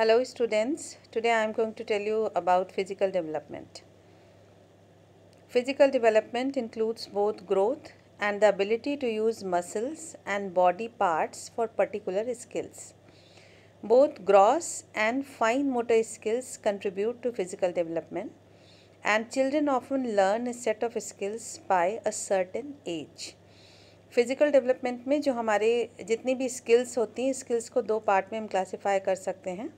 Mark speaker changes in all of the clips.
Speaker 1: Hello students, today I am going to tell you about physical development. Physical development includes both growth and the ability to use muscles and body parts for particular skills. Both gross and fine motor skills contribute to physical development and children often learn a set of skills by a certain age. Physical development में जो हमारे जितनी भी skills होती हैं skills को दो part में हम क्लासिफाई कर सकते हैं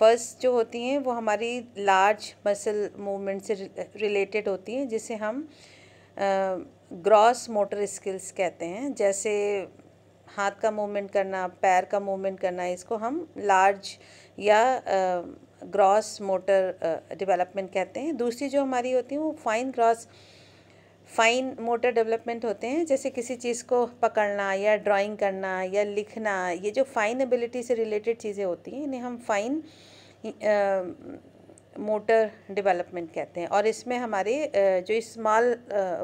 Speaker 1: फर्स्ट जो होती हैं वो हमारी लार्ज मसल मूवमेंट से रिलेटेड होती हैं जिसे हम ग्रॉस मोटर स्किल्स कहते हैं जैसे हाथ का मूवमेंट करना पैर का मूवमेंट करना इसको हम लार्ज या ग्रॉस मोटर डेवलपमेंट कहते हैं दूसरी जो हमारी होती है वो fine gross fine motor development होते हैं जैसे किसी चीज़ को पकड़ना या ड्राइंग करना या लिखना ये जो फाइन एबिलिटी से रिलेटेड चीज़ें होती हैं इन्हें हम फाइन मोटर डेवलपमेंट कहते हैं और इसमें हमारे जो स्मॉल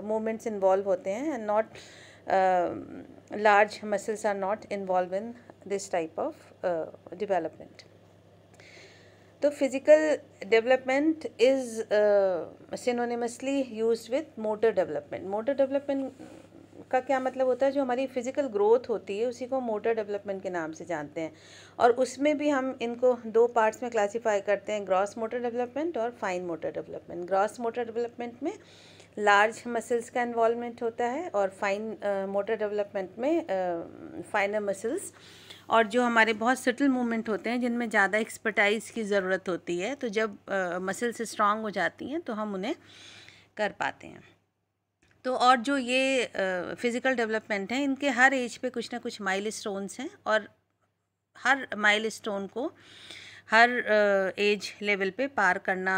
Speaker 1: मूवमेंट्स इन्वॉल्व होते हैं not large muscles are not involve in this type of development तो physical development is synonymously use with motor development motor development का क्या मतलब होता है जो हमारी फ़िज़िकल ग्रोथ होती है उसी को मोटर डेवलपमेंट के नाम से जानते हैं और उसमें भी हम इनको दो पार्ट्स में क्लासीफाई करते हैं ग्रॉस मोटर डेवलपमेंट और fine motor development gross motor development में लार्ज मसल्स का इन्वॉलमेंट होता है और फाइन मोटर डेवलपमेंट में फाइनर मसल्स और जो हमारे बहुत सटल मूवमेंट होते हैं जिनमें ज़्यादा एक्सपर्टाइज की ज़रूरत होती है तो जब मसल्स स्ट्रांग हो जाती हैं तो हम उन्हें कर पाते हैं तो और जो ये फ़िज़िकल डेवलपमेंट हैं इनके हर एज पे कुछ ना कुछ माइल स्टोन्स हैं और हर माइल स्टोन को हर एज लेवल पे पार करना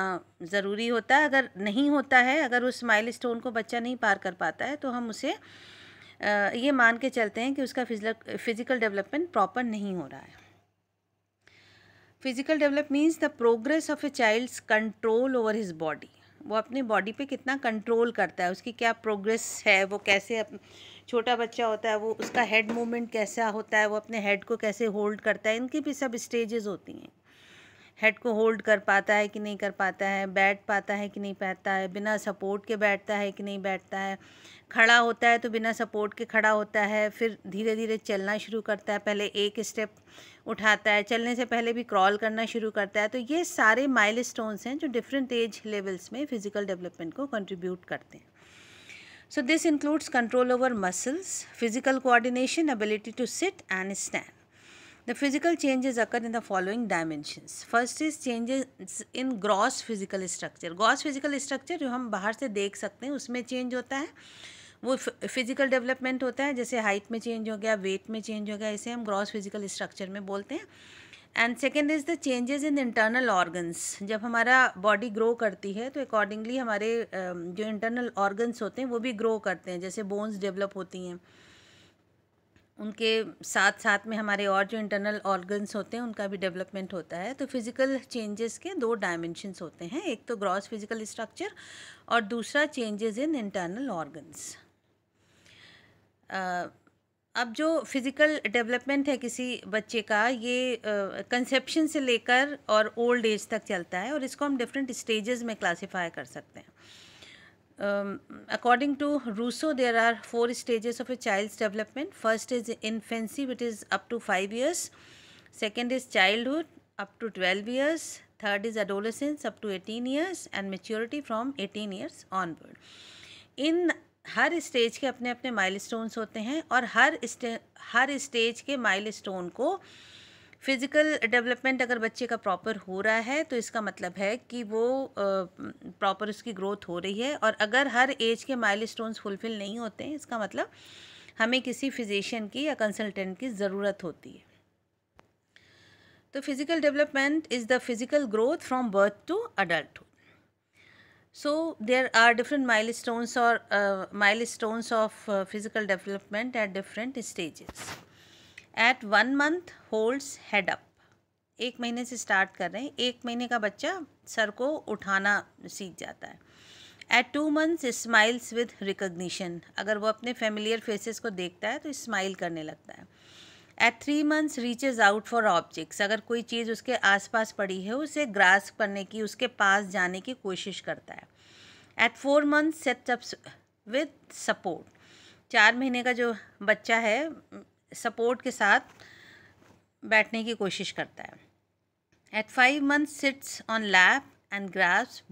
Speaker 1: ज़रूरी होता है अगर नहीं होता है अगर उस माइल स्टोन को बच्चा नहीं पार कर पाता है तो हम उसे ये मान के चलते हैं कि उसका फिज़िकल डेवलपमेंट प्रॉपर नहीं हो रहा है physical develop means the progress of a child's control over his body वो अपनी बॉडी पे कितना कंट्रोल करता है उसकी क्या प्रोग्रेस है वो कैसे छोटा बच्चा होता है वो उसका हेड मूवमेंट कैसा होता है वो अपने हेड को कैसे होल्ड करता है इनकी भी सब स्टेजेस होती हैं हेड को होल्ड कर पाता है कि नहीं कर पाता है बैठ पाता है कि नहीं पाता है बिना सपोर्ट के बैठता है कि नहीं बैठता है खड़ा होता है तो बिना सपोर्ट के खड़ा होता है फिर धीरे धीरे चलना शुरू करता है पहले एक स्टेप उठाता है चलने से पहले भी क्रॉल करना शुरू करता है तो ये सारे माइल हैं जो डिफरेंट एज लेवल्स में फ़िज़िकल डेवलपमेंट को कंट्रीब्यूट करते हैं so this includes control over muscles physical coordination ability to sit and stand the physical changes occur in the following dimensions first is changes in gross physical structure gross physical structure जो हम बाहर से देख सकते हैं उसमें change होता है वो फिजिकल डेवलपमेंट होता है जैसे हाइट में चेंज हो गया वेट में चेंज हो गया इसे हम ग्रॉस फिजिकल स्ट्रक्चर में बोलते हैं and second is the changes in internal organs जब हमारा बॉडी ग्रो करती है तो अकॉर्डिंगली हमारे um, जो इंटरनल ऑर्गन्स होते हैं वो भी ग्रो करते हैं जैसे बोन्स डेवलप होती हैं उनके साथ साथ में हमारे और जो इंटरनल ऑर्गन्स होते हैं उनका भी डेवलपमेंट होता है तो फिज़िकल चेंजेस के दो डायमेंशंस होते हैं एक तो ग्रॉस फिज़िकल स्ट्रक्चर और दूसरा चेंजेस इन इंटरनल ऑर्गन्स अब जो फिज़िकल डेवलपमेंट है किसी बच्चे का ये कंसेप्शन से लेकर और ओल्ड एज तक चलता है और इसको हम डिफरेंट स्टेजेस में क्लासिफाई कर सकते हैं according to Rousseau there are four stages of a child's development first is infancy which is up to five years second is childhood up to twelve years third is adolescence up to eighteen years and maturity from eighteen years onward in हर stage के अपने अपने milestones होते हैं और हर स्टे हर स्टेज के माइलस्टोन को फिज़िकल डेवलपमेंट अगर बच्चे का प्रॉपर हो रहा है तो इसका मतलब है कि वो प्रॉपर उसकी ग्रोथ हो रही है और अगर हर एज के माइलस्टोन्स फुलफ़िल नहीं होते हैं इसका मतलब हमें किसी फिजिशियन की या कंसल्टेंट की ज़रूरत होती है तो physical development is the physical growth from birth to adult So there are different milestones or uh, milestones of uh, physical development at different stages. At one month holds head up. एक महीने से start कर रहे हैं एक महीने का बच्चा सर को उठाना सीख जाता है at two months smiles with recognition अगर वो अपने फेमिलियर फेसेस को देखता है तो स्माइल करने लगता है at three months reaches out for objects अगर कोई चीज़ उसके आसपास पड़ी है उसे ग्रास करने की उसके पास जाने की कोशिश करता है at four month set up with support चार महीने का जो बच्चा है सपोर्ट के साथ बैठने की कोशिश करता है at five month sits on lap and grasp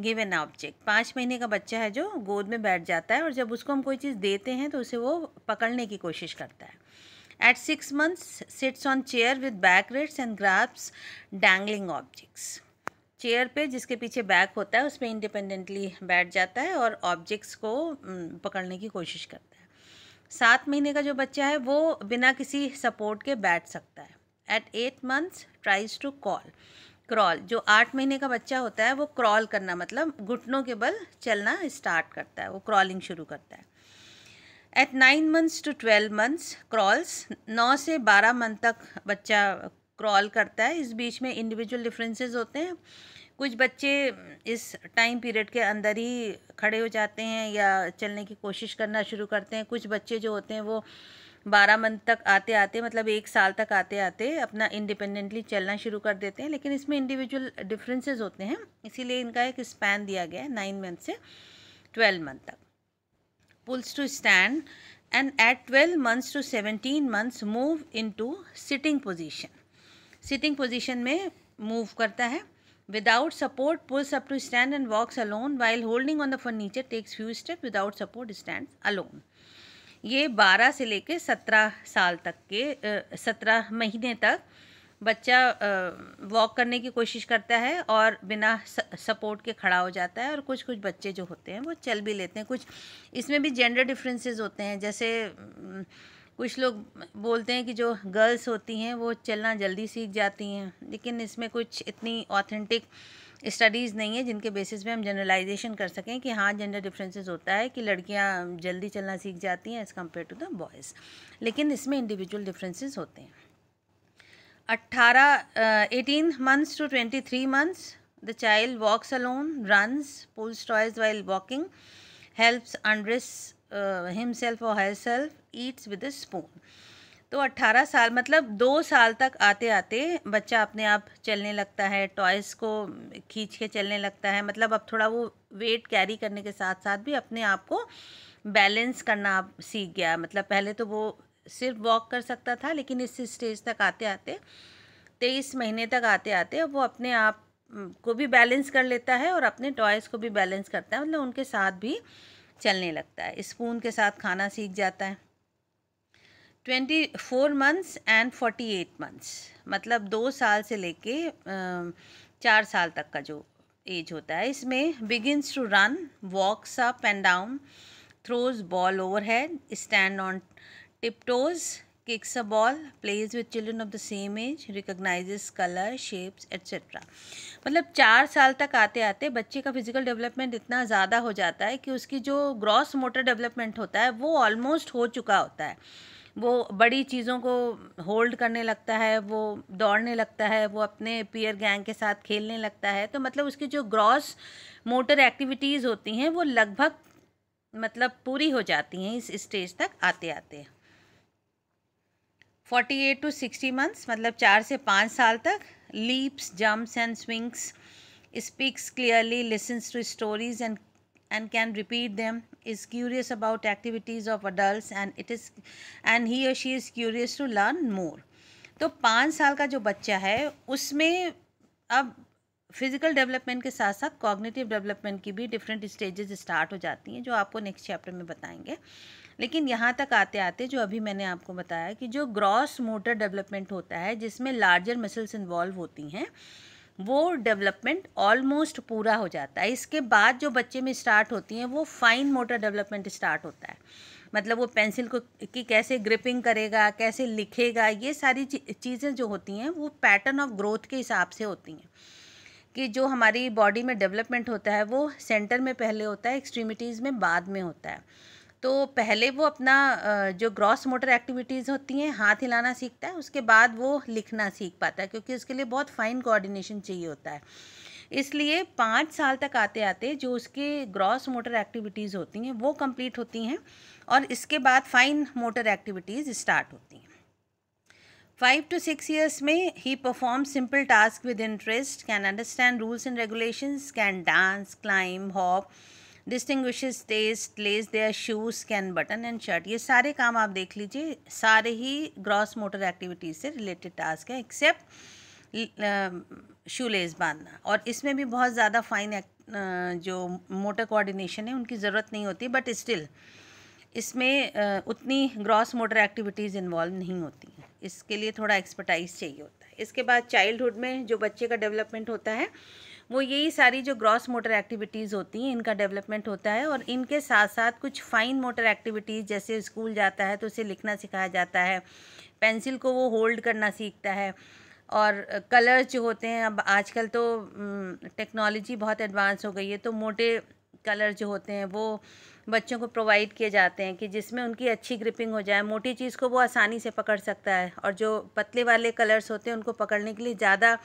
Speaker 1: give an object पाँच महीने का बच्चा है जो गोद में बैठ जाता है और जब उसको हम कोई चीज़ देते हैं तो उसे वो पकड़ने की कोशिश करता है At 6 months, sits on chair with back rests and grasps dangling objects. Chair पे जिसके पीछे बैक होता है उस पर इंडिपेंडेंटली बैठ जाता है और ऑब्जेक्ट्स को पकड़ने की कोशिश करता है सात महीने का जो बच्चा है वो बिना किसी सपोर्ट के बैठ सकता है at eight months tries to call crawl जो आठ महीने का बच्चा होता है वो क्रॉल करना मतलब घुटनों के बल चलना स्टार्ट करता है वो क्रॉलिंग शुरू करता है at nine months to twelve months crawls नौ से बारह मंथ तक बच्चा क्रॉल करता है इस बीच में इंडिविजुअल डिफरेंसेस होते हैं कुछ बच्चे इस टाइम पीरियड के अंदर ही खड़े हो जाते हैं या चलने की कोशिश करना शुरू करते हैं कुछ बच्चे जो होते हैं वो बारह मंथ तक आते आते मतलब एक साल तक आते आते अपना इंडिपेंडेंटली चलना शुरू कर देते हैं लेकिन इसमें इंडिविजुअल डिफरेंसेस होते हैं इसीलिए इनका एक स्पैन दिया गया है नाइन मंथ से ट्वेल्व मंथ तक pulls to stand and at 12 months to 17 months move into sitting position. Sitting position mein move karta hai without support pulls up to stand and walks alone while holding on the furniture takes few steps without support stands alone. ये 12 से लेके 17 साल तक के 17 महीने तक बच्चा walk करने की कोशिश करता है और बिना सपोर्ट के खड़ा हो जाता है और कुछ कुछ बच्चे जो होते हैं वो चल भी लेते हैं कुछ इसमें भी जेंडर डिफरेंसेस होते हैं जैसे कुछ लोग बोलते हैं कि जो गर्ल्स होती हैं वो चलना जल्दी सीख जाती हैं लेकिन इसमें कुछ इतनी ऑथेंटिक स्टडीज़ नहीं है जिनके बेसिस पे हम जनरलाइजेशन कर सकें कि हाँ जेंडर डिफरेंसेस होता है कि लड़कियाँ जल्दी चलना सीख जाती हैं as compare to the boys लेकिन इसमें इंडिविजुअल डिफरेंसेस होते हैं 18 18 months to 23 months the child walks alone runs pulls toys while walking helps undress uh, himself or herself eats with a spoon तो 18 साल मतलब दो साल तक आते आते बच्चा अपने आप चलने लगता है टॉयज़ को खींच के चलने लगता है मतलब अब थोड़ा वो वेट कैरी करने के साथ साथ भी अपने आप को बैलेंस करना आप सीख गया मतलब पहले तो वो सिर्फ वॉक कर सकता था लेकिन इस स्टेज तक आते आते तेईस महीने तक आते आते वो अपने आप को भी बैलेंस कर लेता है और अपने टॉयस को भी बैलेंस करता है मतलब उनके साथ भी चलने लगता है स्पून के साथ खाना सीख जाता है twenty four months and forty eight months मतलब दो साल से लेके चार साल तक का जो एज होता है इसमें begins to run walks up and down throws ball over head stand on tiptoes, kicks a ball, plays with children of the same age, recognizes color, shapes, etc. मतलब चार साल तक आते आते बच्चे का फिजिकल डेवलपमेंट इतना ज़्यादा हो जाता है कि उसकी जो ग्रॉस मोटर डेवलपमेंट होता है वो ऑलमोस्ट हो चुका होता है वो बड़ी चीज़ों को होल्ड करने लगता है वो दौड़ने लगता है वो अपने पियर गैंग के साथ खेलने लगता है तो मतलब उसकी जो ग्रॉस मोटर एक्टिविटीज़ होती हैं वो लगभग मतलब पूरी हो जाती हैं इस स्टेज तक आते आते forty eight to sixty months मतलब चार से पाँच साल तक leaps jumps and swings speaks clearly listens to stories and and can repeat them is curious about activities of adult and it is and he or she is curious to learn more तो पाँच साल का जो बच्चा है उसमें अब physical development के साथ साथ कॉग्निटिव डेवलपमेंट की भी डिफरेंट स्टेजेस स्टार्ट हो जाती हैं जो आपको नेक्स्ट चैप्टर में बताएंगे लेकिन यहाँ तक आते आते जो अभी मैंने आपको बताया कि जो ग्रॉस मोटर डेवलपमेंट होता है जिसमें लार्जर मसल्स इन्वॉल्व होती हैं वो डेवलपमेंट ऑलमोस्ट पूरा हो जाता है इसके बाद जो बच्चे में स्टार्ट होती हैं वो फाइन मोटर डेवलपमेंट स्टार्ट होता है मतलब वो पेंसिल को कि कैसे ग्रिपिंग करेगा कैसे लिखेगा ये सारी चीज़ें जो होती हैं वो पैटर्न ऑफ ग्रोथ के हिसाब से होती हैं कि जो हमारी बॉडी में डेवलपमेंट होता है वो सेंटर में पहले होता है एक्सट्रीमिटीज़ में बाद में होता है तो पहले वो अपना जो ग्रॉस मोटर एक्टिविटीज़ होती हैं हाथ हिलाना सीखता है उसके बाद वो लिखना सीख पाता है क्योंकि उसके लिए बहुत फाइन कोऑर्डिनेशन चाहिए होता है इसलिए पाँच साल तक आते आते जो उसके ग्रॉस मोटर एक्टिविटीज़ होती हैं वो कंप्लीट होती हैं और इसके बाद फाइन मोटर एक्टिविटीज़ स्टार्ट होती हैं फाइव टू सिक्स ईयर्स में he perform simple task with interest can understand rules and regulations can dance climb hop distinguish taste lace their shoes can button and shirt ये सारे काम आप देख लीजिए सारे ही ग्रॉस मोटर एक्टिविटीज़ से रिलेटेड टास्क है एक्सेप्ट शू लेस बांधना और इसमें भी बहुत ज़्यादा फाइन जो मोटर कोऑर्डिनेशन है उनकी ज़रूरत नहीं होती बट स्टिल इसमें उतनी ग्रॉस मोटर एक्टिविटीज़ इन्वॉल्व नहीं होती हैं इसके लिए थोड़ा एक्सपर्टाइज चाहिए होता है इसके बाद चाइल्डहुड में जो बच्चे का डेवलपमेंट होता है वो यही सारी जो ग्रॉस मोटर एक्टिविटीज़ होती हैं इनका डेवलपमेंट होता है और इनके साथ साथ कुछ फ़ाइन मोटर एक्टिविटीज़ जैसे स्कूल जाता है तो उसे लिखना सिखाया जाता है पेंसिल को वो होल्ड करना सीखता है और कलर्स जो होते हैं अब आजकल तो टेक्नोलॉजी बहुत एडवांस हो गई है तो मोटे कलर जो होते हैं वो बच्चों को प्रोवाइड किए जाते हैं कि जिसमें उनकी अच्छी ग्रिपिंग हो जाए मोटी चीज़ को वो आसानी से पकड़ सकता है और जो पतले वाले कलर्स होते हैं उनको पकड़ने के लिए ज़्यादा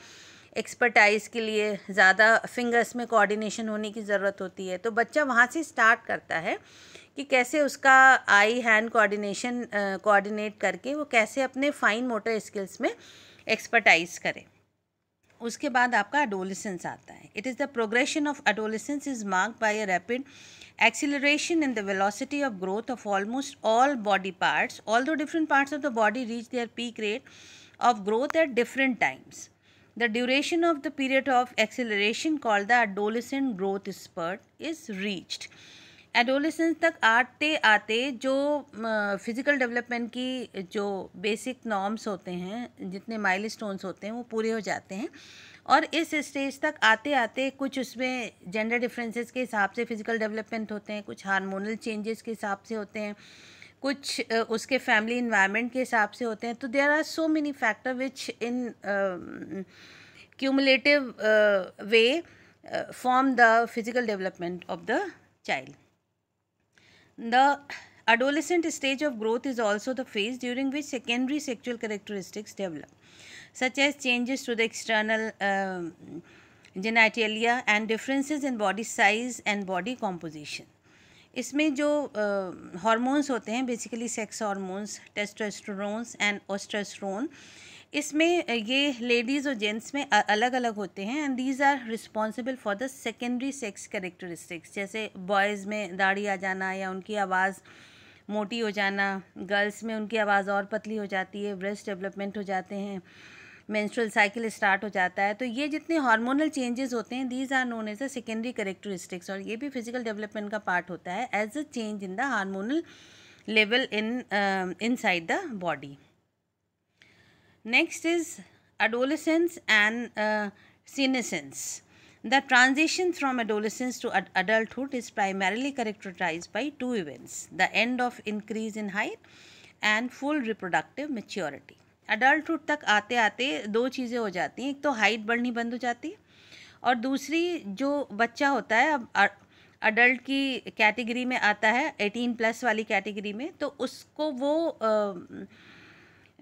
Speaker 1: एक्सपर्टाइज़ के लिए ज़्यादा फिंगर्स में कोऑर्डिनेशन होने की ज़रूरत होती है तो बच्चा वहाँ से स्टार्ट करता है कि कैसे उसका आई हैंड कोऑर्डिनेशन कोऑर्डिनेट करके वो कैसे अपने फ़ाइन मोटर स्किल्स में एक्सपर्टाइज करें उसके बाद आपका एडोलिसेंस आता है it is the progression of adolescence is mark by a rapid in the velocity of growth of almost all body parts although different parts of the body reach their peak rate of growth at different times The duration of the period of acceleration called the adolescent growth spurt is reached. Adolescence तक आते आते जो physical development की जो basic norms होते हैं जितने mile होते हैं वो पूरे हो जाते हैं और इस स्टेज तक आते आते कुछ उसमें जेंडर डिफरेंसेस के हिसाब से फिज़िकल डेवलपमेंट होते हैं कुछ हार्मोनल चेंजेस के हिसाब से होते हैं कुछ उसके फैमिली इन्वायरमेंट के हिसाब से होते हैं तो there are so many factor which in cumulative way form the physical development of the child. The adolescent stage of growth is also the phase during which secondary sexual characteristics develop, such as changes to the external uh, genitalia and differences in body size and body composition. इसमें जो hormones होते हैं basically sex hormones testosterones and oestrogen इसमें ये ladies और gents में अलग अलग होते हैं and these are responsible for the secondary sex characteristics जैसे बॉयज़ में दाढ़ी आ जाना या उनकी आवाज़ मोटी हो जाना गर्ल्स में उनकी आवाज़ और पतली हो जाती है ब्रेस्ट डेवलपमेंट हो जाते हैं मैंस्ट्रल साइकिल स्टार्ट हो जाता है तो ये जितने हार्मोनल चेंजेस होते हैं these are known as a secondary characteristics और ये भी फिजिकल डेवलपमेंट का पार्ट होता है as a change in the hormonal level in inside the body next is adolescence and senescence the transition from adolescence to adulthood is primarily characterise by two events the end of increase in height and full reproductive maturity adulthood तक आते आते दो चीज़ें हो जाती हैं एक तो हाइट बढ़नी बंद हो जाती है और दूसरी जो बच्चा होता है अब अडल्ट की कैटेगरी में आता है एटीन प्लस वाली कैटेगरी में तो उसको वो आ,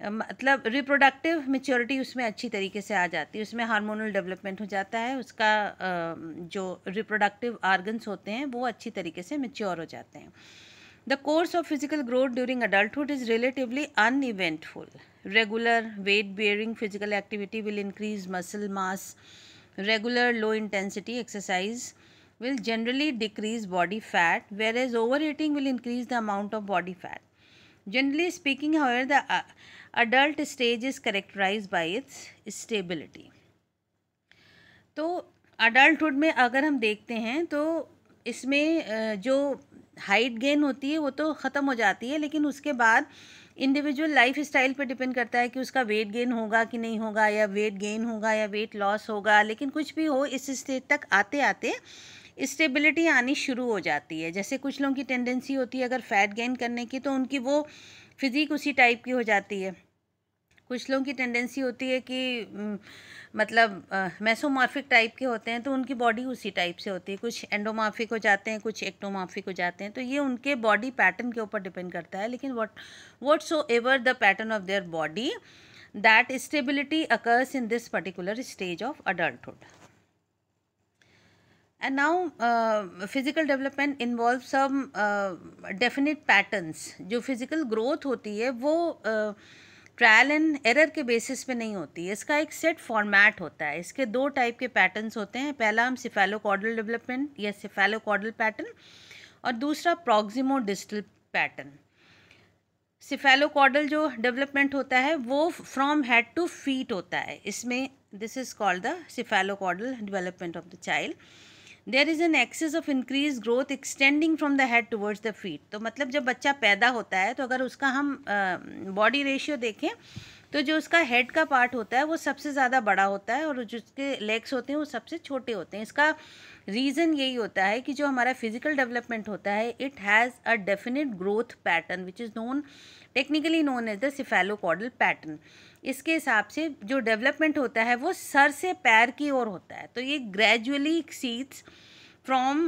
Speaker 1: मतलब रिप्रोडक्टिव मेच्योरिटी उसमें अच्छी तरीके से आ जाती है उसमें हार्मोनल डेवलपमेंट हो जाता है उसका जो रिप्रोडक्टिव आर्गन्स होते हैं वो अच्छी तरीके से मेच्योर हो जाते हैं The course of physical growth during adulthood is relatively uneventful. Regular weight bearing physical activity will increase muscle mass. Regular low intensity exercise will generally decrease body fat, whereas overeating will increase the amount of body fat. Generally speaking, however, the adult stage is characterized by its stability. तो adulthood में अगर हम देखते हैं तो इसमें जो height gain होती है वो तो ख़त्म हो जाती है लेकिन उसके बाद इंडिविजुअल लाइफ स्टाइल पर डिपेंड करता है कि उसका वेट गेन होगा कि नहीं होगा या वेट गेन होगा या वेट लॉस होगा लेकिन कुछ भी हो इस स्टेज तक आते आते स्टेबिलिटी आनी शुरू हो जाती है जैसे कुछ लोगों की टेंडेंसी होती है अगर फैट गेन करने की तो उनकी वो फिज़िक उसी टाइप की हो जाती है कुछ लोगों की टेंडेंसी होती है कि मतलब मेसोमार्फिक टाइप के होते हैं तो उनकी बॉडी उसी टाइप से होती है कुछ एंडोमार्फिक हो जाते हैं कुछ एक्टोमार्फिक हो जाते हैं तो ये उनके बॉडी पैटर्न के ऊपर डिपेंड करता है लेकिन what whatsoever the pattern of their body that stability occurs in this particular stage of adulthood and now physical development involve some definite patterns जो फिज़िकल ग्रोथ होती है वो uh, trial and error के basis पे नहीं होती इसका एक सेट फॉर्मेट होता है इसके दो टाइप के पैटर्न्स होते हैं पहला हम सिफेलोकॉडल डेवलपमेंट या सिफेलोकॉडल पैटर्न और दूसरा प्रॉक्सिमो डिस्टल पैटर्न सिफेलोकॉडल जो डेवलपमेंट होता है वो फ्रॉम हेड टू फीट होता है इसमें this is called the cephalocaudal development of the child there is an excess of increase growth extending from the head towards the feet तो मतलब जब बच्चा पैदा होता है तो अगर उसका हम बॉडी रेशियो देखें तो जो उसका हेड का पार्ट होता है वो सबसे ज़्यादा बड़ा होता है और जो उसके लेग्स होते हैं वो सबसे छोटे होते हैं इसका रीज़न यही होता है कि जो हमारा फिजिकल डेवलपमेंट होता है it has a definite growth pattern which is known technically known as the cephalocaudal pattern इसके हिसाब से जो डेवलपमेंट होता है वो सर से पैर की ओर होता है तो ये gradually seats from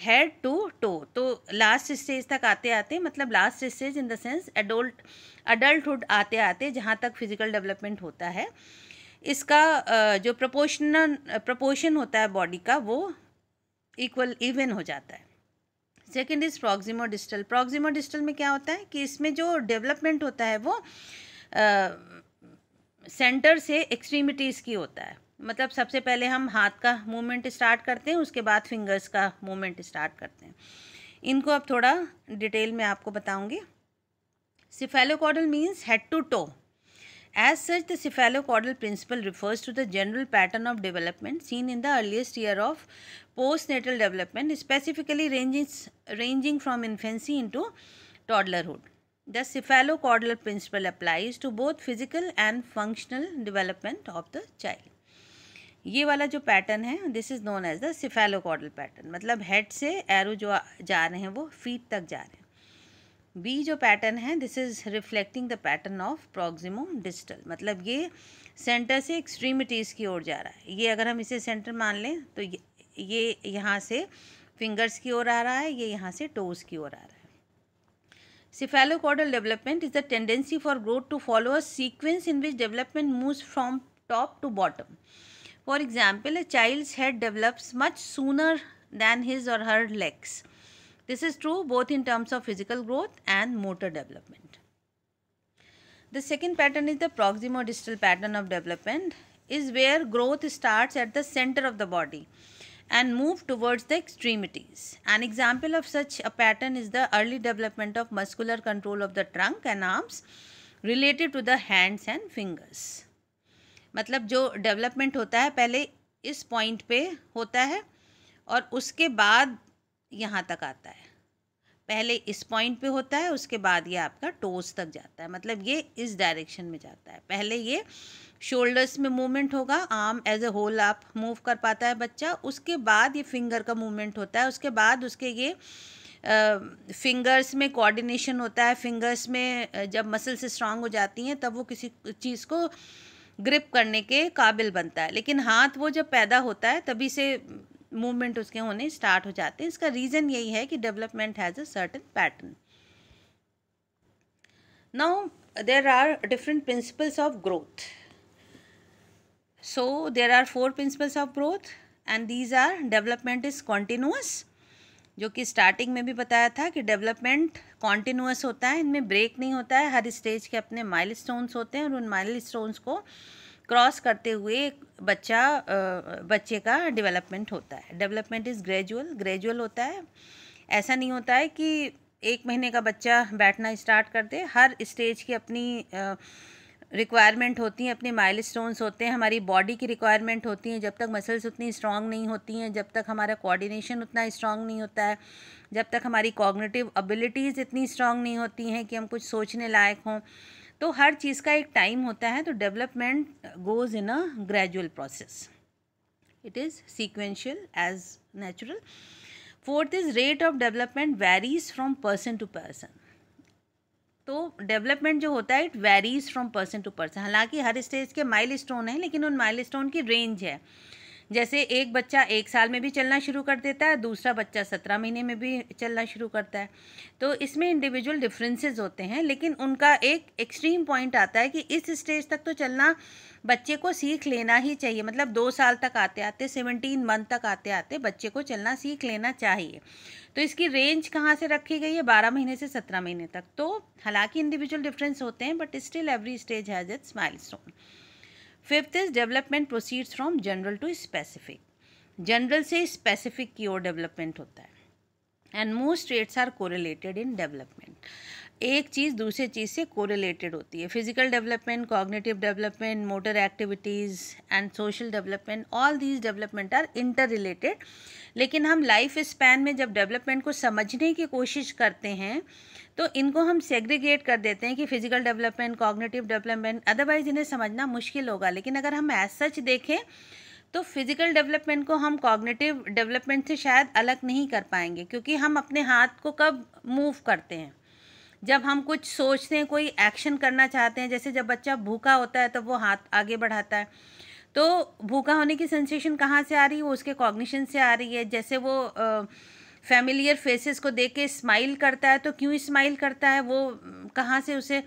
Speaker 1: head to toe तो लास्ट स्टेज तक आते आते मतलब last stage in the sense adult adulthood आते आते जहाँ तक फिजिकल डेवलपमेंट होता है इसका जो प्रपोशन प्रपोशन होता है बॉडी का वो इक्वल इवन हो जाता है second is proximodistal proximodistal में क्या होता है कि इसमें जो डेवलपमेंट होता है वो सेंटर से एक्सट्रीमिटीज़ की होता है मतलब सबसे पहले हम हाथ का मूवमेंट स्टार्ट करते हैं उसके बाद फिंगर्स का मूवमेंट स्टार्ट करते हैं इनको अब थोड़ा डिटेल में आपको बताऊंगी cephalocaudal means head to toe as such the cephalocaudal principle refers to the general pattern of development seen in the earliest year of postnatal development specifically ranging ranging from infancy into toddlerhood The cephalocaudal principle applies to both physical and functional development of the child. ये वाला जो pattern है this is known as the cephalocaudal pattern मतलब head से arrow जो जा रहे हैं वो फीट तक जा रहे हैं बी जो पैटर्न है this is reflecting the pattern of proximodistal मतलब ये सेंटर से एक्सट्रीमिटीज़ की ओर जा रहा है ये अगर हम इसे सेंटर मान लें तो ये यहाँ से फिंगर्स की ओर आ रहा है ये यहाँ से टोज़ की ओर आ रहा है Cephalocaudal development is the tendency for growth to follow a sequence in which development moves from top to bottom. For example, a child's head develops much sooner than his or her legs. This is true both in terms of physical growth and motor development. The second pattern is the proximo distal pattern of development is where growth starts at the center of the body and move towards the extremities. An example of such a pattern is the early development of muscular control of the trunk and arms related to the hands and fingers. मतलब जो development होता है पहले इस point पे होता है और उसके बाद यहाँ तक आता है पहले इस पॉइंट पे होता है उसके बाद ये आपका टोस तक जाता है मतलब ये इस डायरेक्शन में जाता है पहले ये शोल्डर्स में मूवमेंट होगा आर्म एज ए होल आप मूव कर पाता है बच्चा उसके बाद ये फिंगर का मूवमेंट होता है उसके बाद उसके ये फिंगर्स में कोऑर्डिनेशन होता है फिंगर्स में जब मसल्स स्ट्रांग हो जाती हैं तब वो किसी चीज़ को ग्रिप करने के काबिल बनता है लेकिन हाथ वो जब पैदा होता है तभी से मूवमेंट उसके होने स्टार्ट हो जाते हैं इसका रीज़न यही है कि development has a certain pattern now there are different principles of growth So there are four principles of growth and these are development is continuous जो कि स्टार्टिंग में भी बताया था कि डेवलपमेंट कॉन्टिन्यूस होता है इनमें ब्रेक नहीं होता है हर स्टेज के अपने माइल स्टोन्स होते हैं और उन माइल स्टोन्स को क्रॉस करते हुए बच्चा बच्चे का डेवलपमेंट होता है डेवलपमेंट इज़ ग्रेजुअल ग्रेजुअल होता है ऐसा नहीं होता है कि एक महीने का बच्चा बैठना स्टार्ट कर दे हर स्टेज की अपनी रिक्वायरमेंट होती हैं अपने माइल होते हैं हमारी बॉडी की रिक्वायरमेंट होती हैं जब तक मसल्स उतनी स्ट्रांग नहीं होती हैं जब तक हमारा कोऑर्डिनेशन उतना स्ट्रांग नहीं होता है जब तक हमारी कॉग्निटिव एबिलिटीज़ इतनी स्ट्रांग नहीं होती हैं कि हम कुछ सोचने लायक हों तो हर चीज़ का एक टाइम होता है तो development goes in a gradual process it is sequential as natural fourth is rate of development varies from person to person तो डेवलपमेंट जो होता है it varies from person to person हालांकि हर स्टेज के माइल स्टोन है लेकिन उन माइल स्टोन की रेंज है जैसे एक बच्चा एक साल में भी चलना शुरू कर देता है दूसरा बच्चा सत्रह महीने में भी चलना शुरू करता है तो इसमें इंडिविजुअल डिफरेंसेस होते हैं लेकिन उनका एक एक्सट्रीम पॉइंट आता है कि इस स्टेज तक तो चलना बच्चे को सीख लेना ही चाहिए मतलब दो साल तक आते आते सेवनटीन मंथ तक आते आते बच्चे को चलना सीख लेना चाहिए तो इसकी रेंज कहाँ से रखी गई है बारह महीने से सत्रह महीने तक तो हालांकि इंडिविजुअल डिफरेंस होते हैं but still every stage has its mile fifth is development proceeds from general to specific general से स्पेसिफिक की ओर डेवलपमेंट होता है and most states are correlated in development एक चीज़ दूसरे चीज़ से कोरिलेटेड होती है physical development cognitive development motor activities and social development all these development are interrelated लेकिन हम लाइफ स्पैन में जब डेवलपमेंट को समझने की कोशिश करते हैं तो इनको हम सेग्रीगेट कर देते हैं कि physical development cognitive development otherwise इन्हें समझना मुश्किल होगा लेकिन अगर हम एज सच देखें तो फिज़िकल डेवलपमेंट को हम कॉग्नेटिव डेवलपमेंट से शायद अलग नहीं कर पाएंगे क्योंकि हम अपने हाथ को कब मूव करते हैं जब हम कुछ सोचते हैं कोई एक्शन करना चाहते हैं जैसे जब बच्चा भूखा होता है तो वो हाथ आगे बढ़ाता है तो भूखा होने की सेंसेशन कहाँ से आ रही है वो उसके कॉग्निशन से आ रही है जैसे वो आ, फैमिलियर फेसेस को देख के स्माइल करता है तो क्यों स्माइल करता है वो कहाँ से उसे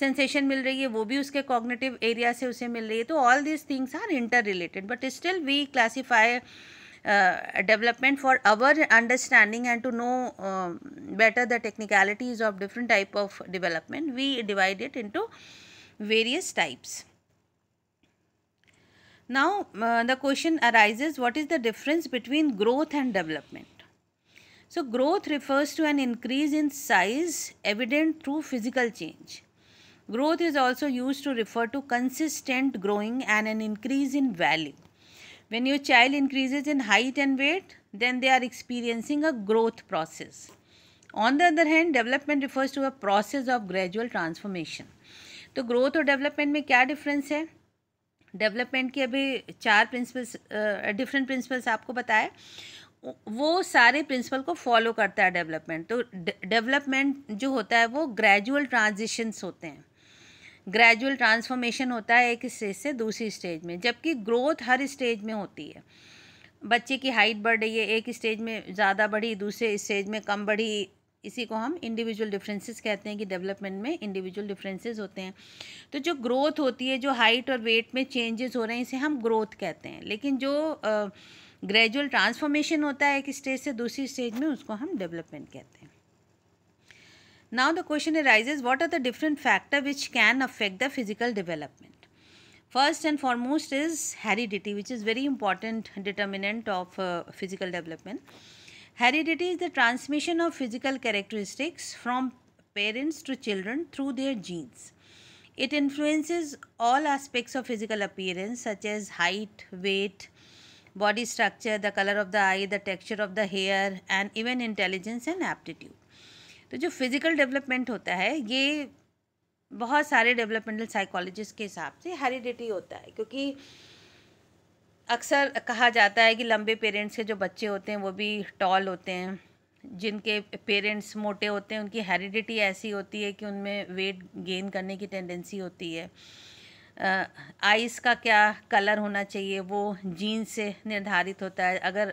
Speaker 1: सेंसेशन मिल रही है वो भी उसके कॉग्नेटिव एरिया से उसे मिल रही है तो all this things are interrelated but still we classify development for our understanding and to know better the technicalities of different type of development we divide it to various types now the question arises what is the difference between growth and development so growth refers to an increase in size evident through physical change growth is also use to refer to consistent growing and N increase in value when your child increases in height and weight then they are experiencing a growth process on the other hand development refers to a process of gradual transformation तो growth और development में क्या difference है development के अभी चार principles different principles आपको बताए वो सारे प्रिंसिपल को फॉलो करता है डेवलपमेंट तो डेवलपमेंट जो होता है वो ग्रेजुअल ट्रांजिशंस होते हैं ग्रेजुअल ट्रांसफॉर्मेशन होता है एक स्टेज से दूसरी स्टेज में जबकि ग्रोथ हर स्टेज में होती है बच्चे की हाइट बढ़ रही है एक स्टेज में ज़्यादा बढ़ी दूसरे स्टेज में कम बढ़ी इसी को हम इंडिविजुअल डिफरेंसेस कहते हैं कि डेवलपमेंट में इंडिविजुअल डिफरेंसेस होते हैं तो जो ग्रोथ होती है जो हाइट और वेट में चेंजेस हो रहे हैं इसे हम ग्रोथ कहते हैं लेकिन जो आ, ग्रेजुअल ट्रांसफॉर्मेशन होता है एक स्टेज से दूसरी स्टेज में उसको हम डेवलपमेंट कहते हैं now the question rises what are the different factor which can affect the physical development first and foremost is heredity which is very important determinant of physical development heredity is the transmission of physical characteristics from parents to children through their genes it influences all aspects of physical appearance such as height weight body structure, the color of the eye, the texture of the hair and even intelligence and aptitude. तो जो physical development होता है ये बहुत सारे developmental psychologist के हिसाब से हेरिडिटी होता है क्योंकि अक्सर कहा जाता है कि लंबे पेरेंट्स के जो बच्चे होते हैं वो भी टॉल होते हैं जिनके पेरेंट्स मोटे होते हैं उनकी हेरिडिटी ऐसी होती है कि उनमें वेट गेन करने की टेंडेंसी होती है आइस का क्या कलर होना चाहिए वो जीन से निर्धारित होता है अगर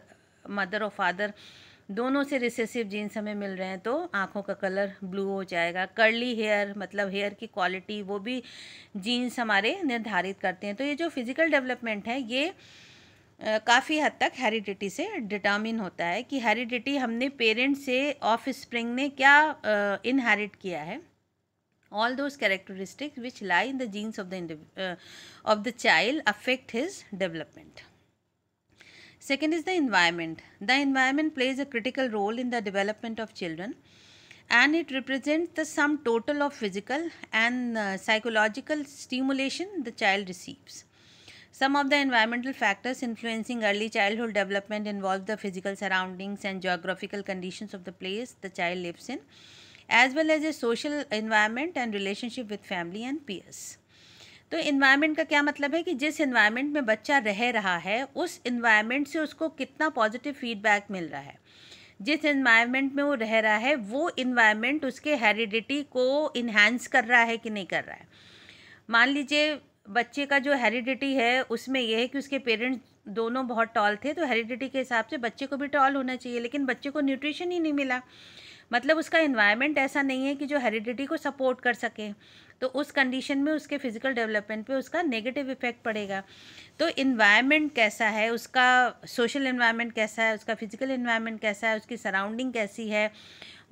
Speaker 1: मदर और फादर दोनों से रिसेसिव जीन्स हमें मिल रहे हैं तो आँखों का कलर ब्लू हो जाएगा कर्ली हेयर मतलब हेयर की क्वालिटी वो भी जीन्स हमारे निर्धारित करते हैं तो ये जो फिज़िकल डेवलपमेंट है ये काफ़ी हद तक हेरिडिटी से डिटामिन होता है कि हेरिडिटी हमने पेरेंट्स से ऑफ स्प्रिंग ने क्या इनहेरिट किया है all those characteristics which lie in the genes of the uh, of the child affect his development second is the environment the environment plays a critical role in the development of children and it represents the sum total of physical and uh, psychological stimulation the child receives some of the environmental factors influencing early childhood development involve the physical surroundings and geographical conditions of the place the child lives in as well as a social environment and relationship with family and peers तो environment का क्या मतलब है कि जिस environment में बच्चा रह रहा है उस इन्वायरमेंट से उसको कितना पॉजिटिव फीडबैक मिल रहा है जिस इन्वायरमेंट में वो रह रहा है वो इन्वायरमेंट उसके हेरिडिटी को इन्हेंस कर रहा है कि नहीं कर रहा है मान लीजिए बच्चे का जो हेरिडिटी है उसमें यह है कि उसके पेरेंट्स दोनों बहुत टॉल थे तो हेरिडिटी के हिसाब से बच्चे को भी टॉल होना चाहिए लेकिन बच्चे को न्यूट्रिशन ही नहीं मिला मतलब उसका इन्वायरमेंट ऐसा नहीं है कि जो हेरिडिटी को सपोर्ट कर सके तो उस कंडीशन में उसके फिजिकल डेवलपमेंट पे उसका नेगेटिव इफेक्ट पड़ेगा तो इन्वायरमेंट कैसा है उसका सोशल इन्वायरमेंट कैसा है उसका फिजिकल इन्वायरमेंट कैसा है उसकी सराउंडिंग कैसी है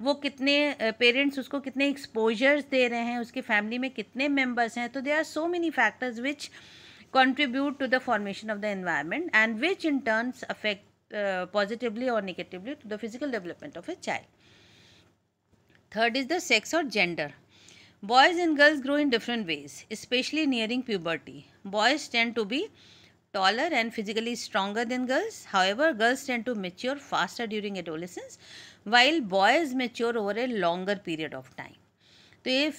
Speaker 1: वो कितने पेरेंट्स उसको कितने एक्सपोजर्स दे रहे हैं उसकी फैमिली में कितने मेम्बर्स हैं तो they are so many factors which contribute to the formation of the environment and which in terms affect positively और negatively to the physical development of a child third is the sex और gender boys and girls grow in different ways specially nearing puberty boys tend to be taller and physically stronger than girls however girls tend to mature faster during adolescence while boys mature over a longer period of time तो ये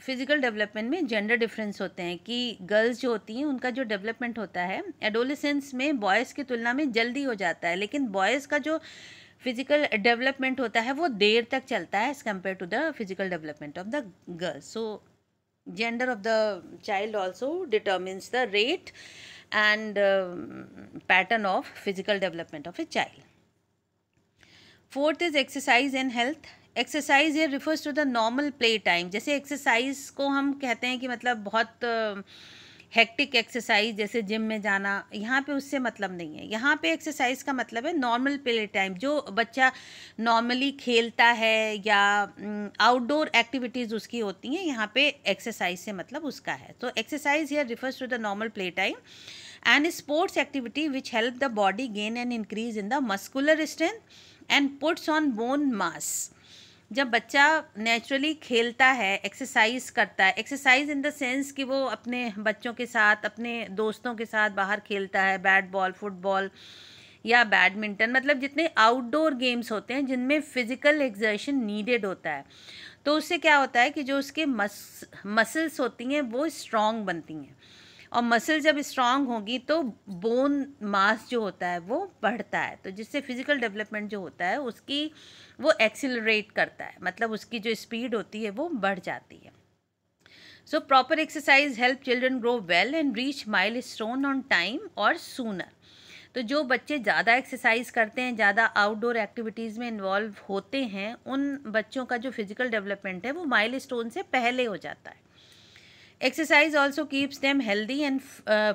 Speaker 1: physical development में gender difference होते हैं कि girls जो होती हैं उनका जो डेवलपमेंट होता है एडोलेसेंस में बॉयज़ की तुलना में जल्दी हो जाता है लेकिन बॉयज़ का जो फिजिकल डेवलपमेंट होता है वो देर तक चलता है as compare to the physical development of the girl so gender of the child also determines the rate and pattern of physical development of a child fourth is exercise in health exercise ये refers to the normal play time जैसे exercise को हम कहते हैं कि मतलब बहुत uh, hectic exercise जैसे जिम में जाना यहाँ पे उससे मतलब नहीं है यहाँ पे एक्सरसाइज का मतलब है नॉर्मल प्ले टाइम जो बच्चा नॉर्मली खेलता है या आउटडोर एक्टिविटीज़ उसकी होती हैं यहाँ पे एक्सरसाइज से मतलब उसका है तो एक्सरसाइज या refers to the normal play time and sports activity which help the body gain and increase in the muscular strength and puts on bone mass जब बच्चा नेचुरली खेलता है एक्सरसाइज करता है एक्सरसाइज इन द सेंस कि वो अपने बच्चों के साथ अपने दोस्तों के साथ बाहर खेलता है बैट बॉल फुटबॉल या बैडमिंटन मतलब जितने आउटडोर गेम्स होते हैं जिनमें फ़िज़िकल एग्जर्शन नीडेड होता है तो उससे क्या होता है कि जो उसके मस मसल्स होती हैं वो स्ट्रॉन्ग बनती हैं और मसल जब स्ट्रांग होगी तो बोन मास जो होता है वो बढ़ता है तो जिससे फिज़िकल डेवलपमेंट जो होता है उसकी वो एक्सिलरेट करता है मतलब उसकी जो स्पीड होती है वो बढ़ जाती है so proper exercise help children grow well and reach milestone on time और सूनर तो जो बच्चे ज़्यादा एक्सरसाइज करते हैं ज़्यादा आउटडोर एक्टिविटीज़ में इन्वॉल्व होते हैं उन बच्चों का जो फिज़िकल डेवलपमेंट है वो माइल स्टोन से पहले हो जाता है exercise also keeps them healthy and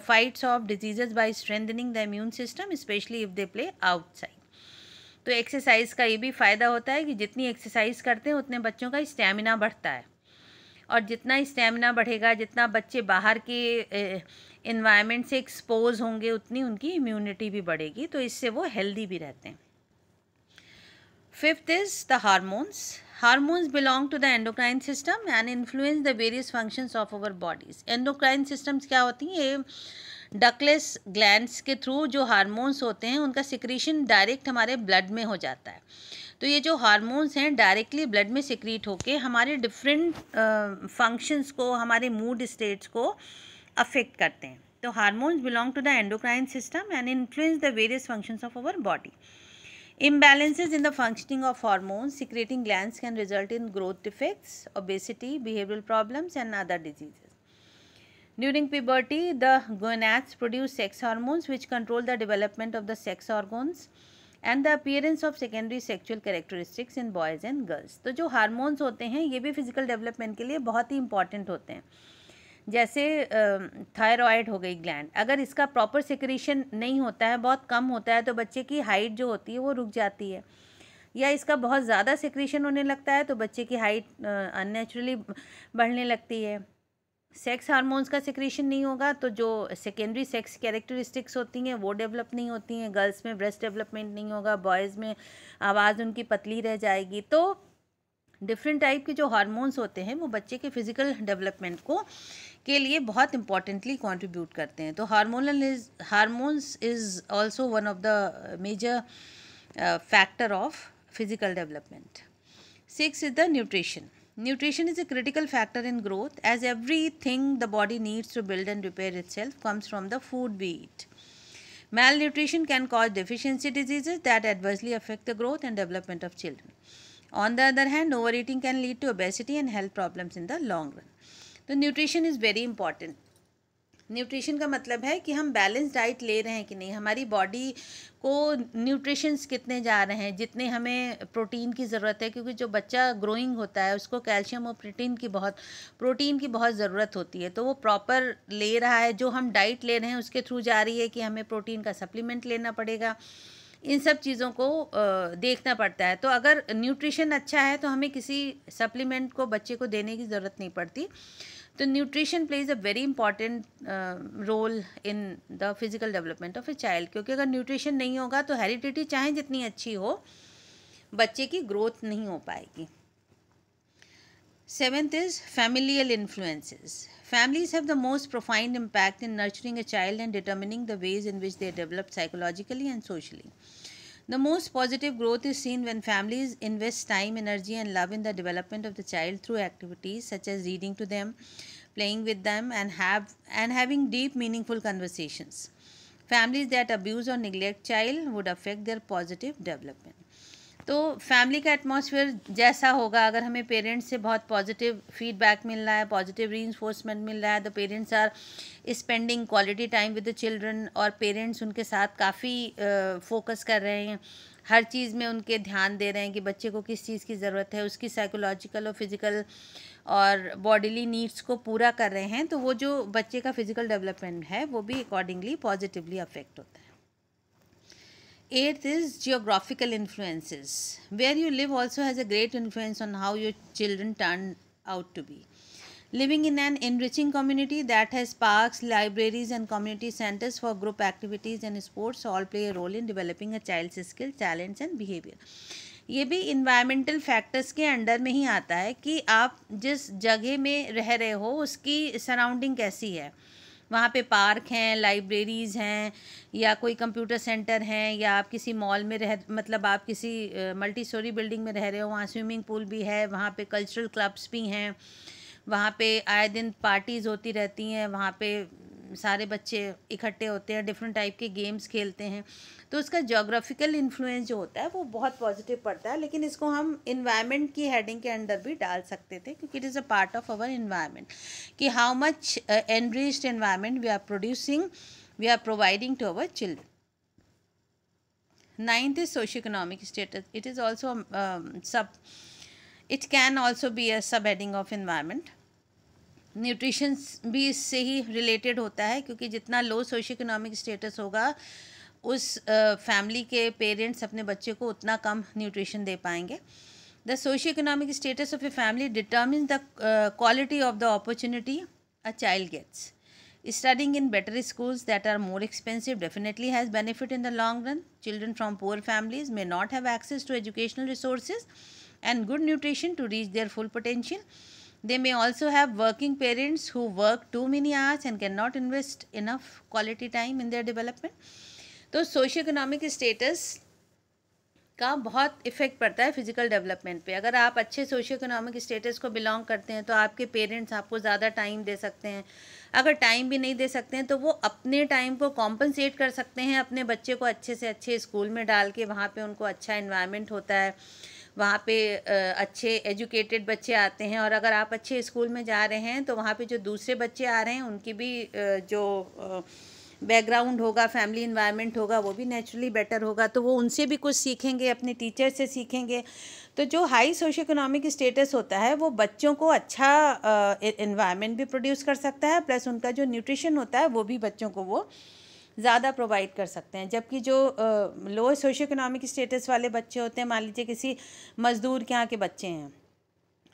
Speaker 1: fights off diseases by strengthening the immune system specially if they play outside तो एक्सरसाइज का ये भी फ़ायदा होता है कि जितनी एक्सरसाइज करते हैं उतने बच्चों का स्टेमिना बढ़ता है और जितना स्टेमिना बढ़ेगा जितना बच्चे बाहर के इन्वायरमेंट से एक्सपोज होंगे उतनी उनकी इम्यूनिटी भी बढ़ेगी तो इससे वो हेल्दी भी रहते हैं fifth is the hormones hormones belong to the endocrine system and influence the various functions of our bodies endocrine systems क्या होती हैं ये डकलेस ग्लैंड्स के थ्रू जो हार्मोन्स होते हैं उनका सिक्रीशन डायरेक्ट हमारे ब्लड में हो जाता है तो ये जो हार्मोन्स हैं डायरेक्टली ब्लड में सिक्रीट होके हमारे डिफरेंट फंक्शंस को हमारे मूड स्टेट्स को अफेक्ट करते हैं तो hormones belong to the endocrine system and influence the various functions of our body Imbalances in the functioning of hormones secreting glands can result in growth defects, obesity, behavioral problems and other diseases. During puberty, the gonads produce sex hormones which control the development of the sex organs and the appearance of secondary sexual characteristics in boys and girls तो जो hormones होते हैं ये भी physical development के लिए बहुत ही important होते हैं जैसे थायराइड हो गई ग्लैंड अगर इसका प्रॉपर सिक्रेशन नहीं होता है बहुत कम होता है तो बच्चे की हाइट जो होती है वो रुक जाती है या इसका बहुत ज़्यादा सिक्रेशन होने लगता है तो बच्चे की हाइट अननेचुरली बढ़ने लगती है सेक्स हार्मोन्स का सिक्रेशन नहीं होगा तो जो सेकेंडरी सेक्स कैरेक्टरिस्टिक्स होती हैं वो डेवलप नहीं होती हैं गर्ल्स में ब्रेस्ट डेवलपमेंट नहीं होगा बॉयज़ में आवाज़ उनकी पतली रह जाएगी तो डिफरेंट टाइप के जो हार्मोन्स होते हैं वो बच्चे के फिजिकल डेवलपमेंट को के लिए बहुत इंपॉर्टेंटली कॉन्ट्रीब्यूट करते हैं तो hormonal is hormones is also one of the major factor of physical development six is the nutrition nutrition is a critical factor in growth as everything the body needs to build and repair itself comes from the food we eat malnutrition can cause deficiency diseases that adversely affect the growth and development of children on the other hand overeating can lead to obesity and health problems in the long run तो nutrition is very important nutrition का मतलब है कि हम balance diet ले रहे हैं कि नहीं हमारी बॉडी को न्यूट्रिशंस कितने जा रहे हैं जितने हमें प्रोटीन की ज़रूरत है क्योंकि जो बच्चा ग्रोइंग होता है उसको कैल्शियम और प्रोटीन की बहुत प्रोटीन की बहुत ज़रूरत होती है तो वो प्रॉपर ले रहा है जो हम डाइट ले रहे हैं उसके थ्रू जा रही है कि हमें प्रोटीन का सप्लीमेंट लेना पड़ेगा इन सब चीज़ों को देखना पड़ता है तो अगर न्यूट्रिशन अच्छा है तो हमें किसी सप्लीमेंट को बच्चे को देने की ज़रूरत नहीं पड़ती तो nutrition plays a very important role in the physical development of a child क्योंकि अगर न्यूट्रिशन नहीं होगा तो हेरिडिटी चाहे जितनी अच्छी हो बच्चे की ग्रोथ नहीं हो पाएगी seventh is familial influences Families have the most profound impact in nurturing a child and determining the ways in which they develop psychologically and socially. The most positive growth is seen when families invest time, energy, and love in the development of the child through activities such as reading to them, playing with them, and have and having deep, meaningful conversations. Families that abuse or neglect child would affect their positive development. तो family का atmosphere जैसा होगा अगर हमें parents से बहुत positive feedback मिल रहा है पॉजिटिव री मिल रहा है the parents are spending quality time with the children और पेरेंट्स उनके साथ काफ़ी फोकस uh, कर रहे हैं हर चीज़ में उनके ध्यान दे रहे हैं कि बच्चे को किस चीज़ की ज़रूरत है उसकी साइकोलॉजिकल और फिज़िकल और बॉडीली नीड्स को पूरा कर रहे हैं तो वो जो बच्चे का फिज़िकल डेवलपमेंट है वो भी अकॉर्डिंगली पॉजिटिवली अफेक्ट होता है eighth is geographical influences. Where you live also has a great influence on how your children turn out to be. Living in an enriching community that has parks, libraries, and community centers for group activities and sports all play a role in developing a child's skill, talents, and behavior. ये भी environmental factors के under में ही आता है कि आप जिस जगह में रह रहे हो उसकी सराउंडिंग कैसी है वहाँ पे पार्क हैं लाइब्रेरीज़ हैं या कोई कंप्यूटर सेंटर हैं या आप किसी मॉल में रह मतलब आप किसी मल्टी स्टोरी बिल्डिंग में रह रहे हो वहाँ स्विमिंग पूल भी है वहाँ पे कल्चरल क्लब्स भी हैं वहाँ पे आए दिन पार्टीज़ होती रहती हैं वहाँ पे सारे बच्चे इकट्ठे होते हैं डिफरेंट टाइप के गेम्स खेलते हैं तो उसका जोग्राफिकल इन्फ्लुएंस जो होता है वो बहुत पॉजिटिव पड़ता है लेकिन इसको हम इन्वायरमेंट की हेडिंग के अंडर भी डाल सकते थे क्योंकि it is a part of our environment कि how much enriched environment we are producing we are providing to our children is socio economic status it is also sub it can also be a subheading of environment nutrition भी इससे ही related होता है क्योंकि जितना लो socio economic status होगा उस family के parents अपने बच्चे को उतना कम न्यूट्रिशन दे पाएंगे the socio economic status of a family determine the quality of the opportunity a child gets studying in better schools that are more expensive definitely has benefit in the long run children from poor families may not have access to educational resources and good nutrition to reach their full potential They may also have working parents who work too many hours and cannot invest enough quality time in their development. तो socio economic status का बहुत effect पड़ता है physical development पे अगर आप अच्छे socio economic status को बिलोंग करते हैं तो आपके पेरेंट्स आपको ज़्यादा टाइम दे सकते हैं अगर टाइम भी नहीं दे सकते हैं तो वो अपने टाइम को कॉम्पनसेट कर सकते हैं अपने बच्चे को अच्छे से अच्छे स्कूल में डाल के वहाँ पे उनको अच्छा इन्वायरमेंट होता है वहाँ पे अच्छे एजुकेटेड बच्चे आते हैं और अगर आप अच्छे स्कूल में जा रहे हैं तो वहाँ पे जो दूसरे बच्चे आ रहे हैं उनकी भी जो बैकग्राउंड होगा फैमिली इन्वायरमेंट होगा वो भी नेचुरली बेटर होगा तो वो उनसे भी कुछ सीखेंगे अपने टीचर से सीखेंगे तो जो हाई सोशो इकोनॉमिक स्टेटस होता है वो बच्चों को अच्छा इन्वायरमेंट e-, भी प्रोड्यूस कर सकता है प्लस उनका जो न्यूट्रिशन होता है वो भी बच्चों को वो ज़्यादा प्रोवाइड कर सकते हैं जबकि जो लोअर सोशो इकोनॉमिक स्टेटस वाले बच्चे होते हैं मान लीजिए किसी मज़दूर के यहाँ के बच्चे हैं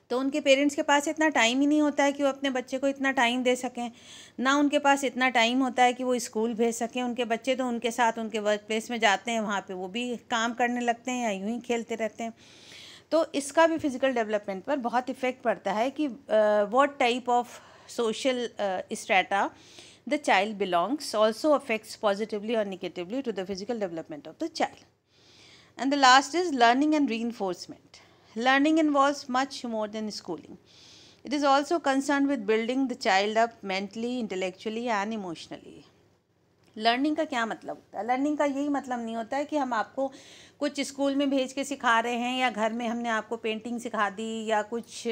Speaker 1: तो उनके पेरेंट्स के पास इतना टाइम ही नहीं होता है कि वो अपने बच्चे को इतना टाइम दे सकें ना उनके पास इतना टाइम होता है कि वो स्कूल भेज सकें उनके बच्चे तो उनके साथ उनके वर्क प्लेस में जाते हैं वहाँ पे वो भी काम करने लगते हैं या यूँ ही खेलते रहते हैं तो इसका भी फिज़िकल डेवलपमेंट पर बहुत इफ़ेक्ट पड़ता है कि what type of social strata the child belongs also affects positively or negatively to the physical development of the child. And the last is learning and reinforcement. Learning involves much more than schooling. It is also concerned with building the child up mentally, intellectually and emotionally. Learning का क्या मतलब होता है learning का यही मतलब नहीं होता है कि हम आपको कुछ स्कूल में भेज के सिखा रहे हैं या घर में हमने आपको पेंटिंग सिखा दी या कुछ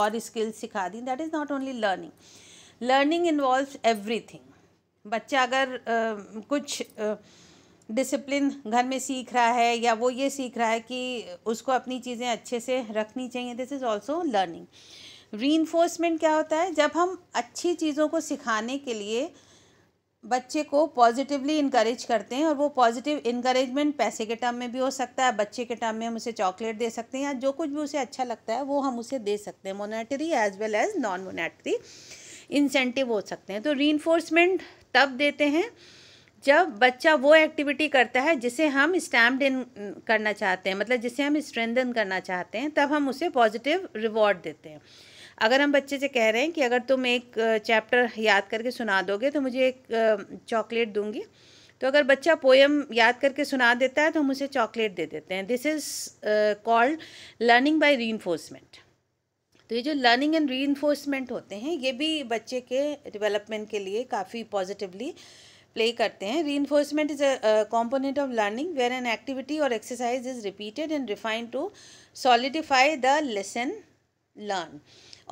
Speaker 1: और स्किल्स सिखा दी that is not only learning learning every everything बच्चा अगर uh, कुछ डिसिप्लिन uh, घर में सीख रहा है या वो ये सीख रहा है कि उसको अपनी चीज़ें अच्छे से रखनी चाहिए दिस इज़ ऑल्सो लर्निंग री क्या होता है जब हम अच्छी चीज़ों को सिखाने के लिए बच्चे को पॉजिटिवली इनक्रेज करते हैं और वो पॉजिटिव इनक्रेजमेंट पैसे के टर्म में भी हो सकता है बच्चे के टर्म में हम उसे चॉकलेट दे सकते हैं या जो कुछ भी उसे अच्छा लगता है वो हम उसे दे सकते हैं monetary as well as non monetary incentive हो सकते हैं तो री तब देते हैं जब बच्चा वो एक्टिविटी करता है जिसे हम स्टैम्ड इन करना चाहते हैं मतलब जिसे हम स्ट्रेंदन करना चाहते हैं तब हम उसे पॉजिटिव रिवॉर्ड देते हैं अगर हम बच्चे से कह रहे हैं कि अगर तुम एक चैप्टर याद करके सुना दोगे तो मुझे एक चॉकलेट दूंगी तो अगर बच्चा पोएम याद करके सुना देता है तो हम उसे चॉकलेट दे देते हैं this is called learning by re तो ये जो लर्निंग एंड री होते हैं ये भी बच्चे के डेवलपमेंट के लिए काफ़ी पॉजिटिवली प्ले करते हैं reinforcement is a component of learning where an activity और exercise is repeated and refined to solidify the lesson learn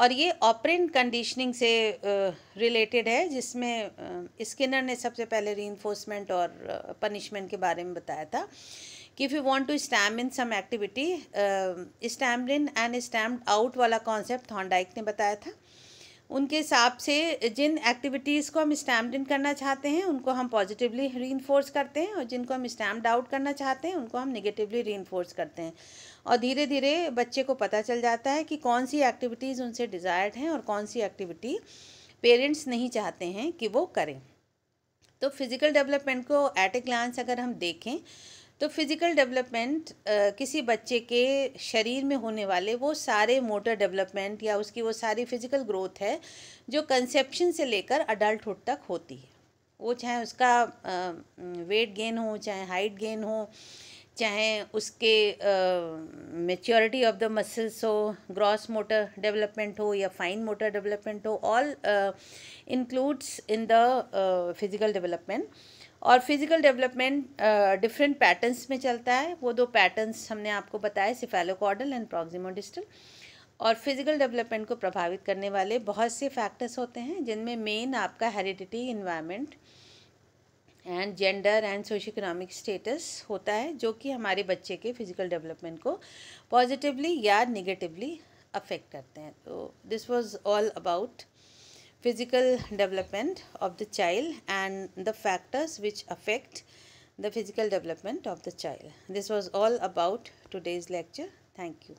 Speaker 1: और ये ऑपरेंट कंडीशनिंग से रिलेटेड uh, है जिसमें स्किनर uh, ने सबसे पहले री और पनिशमेंट uh, के बारे में बताया था कि if you want to stamp in some activity stamp in and stamp out वाला कॉन्सेप्ट थॉन्डाइक ने बताया था उनके हिसाब से जिन एक्टिविटीज़ को हम स्टैम इन करना चाहते हैं उनको हम पॉजिटिवली री करते हैं और जिनको हम स्टैम आउट करना चाहते हैं उनको हम निगेटिवली री करते हैं और धीरे धीरे बच्चे को पता चल जाता है कि कौन सी एक्टिविटीज़ उनसे डिज़ायर्ड हैं और कौन सी एक्टिविटी पेरेंट्स नहीं चाहते हैं कि वो करें तो फिज़िकल डेवलपमेंट को एट ए ग्लांस अगर हम देखें तो फिज़िकल डेवलपमेंट किसी बच्चे के शरीर में होने वाले वो सारे मोटर डेवलपमेंट या उसकी वो सारी फिज़िकल ग्रोथ है जो कंसेप्शन से लेकर अडल्टहुड तक होती है वो चाहे उसका वेट गेन हो चाहे हाइट गेन हो चाहे उसके मेच्योरिटी ऑफ द मसल्स हो ग्रॉस मोटर डेवलपमेंट हो या फाइन मोटर डेवलपमेंट हो all includes in the physical development और फिज़िकल डेवलपमेंट डिफरेंट पैटर्न्स में चलता है वो दो पैटर्न्स हमने आपको बताए सिफेलोकॉडल एंड प्रॉक्सिमोडिस्टल और फिज़िकल डेवलपमेंट को प्रभावित करने वाले बहुत से फैक्टर्स होते हैं जिनमें मेन आपका heredity environment and gender and socio economic status होता है जो कि हमारे बच्चे के फिज़िकल डेवलपमेंट को पॉजिटिवली या निगेटिवली अफेक्ट करते हैं तो this was all about physical development of the child and the factors which affect the physical development of the child. This was all about today's lecture. Thank you.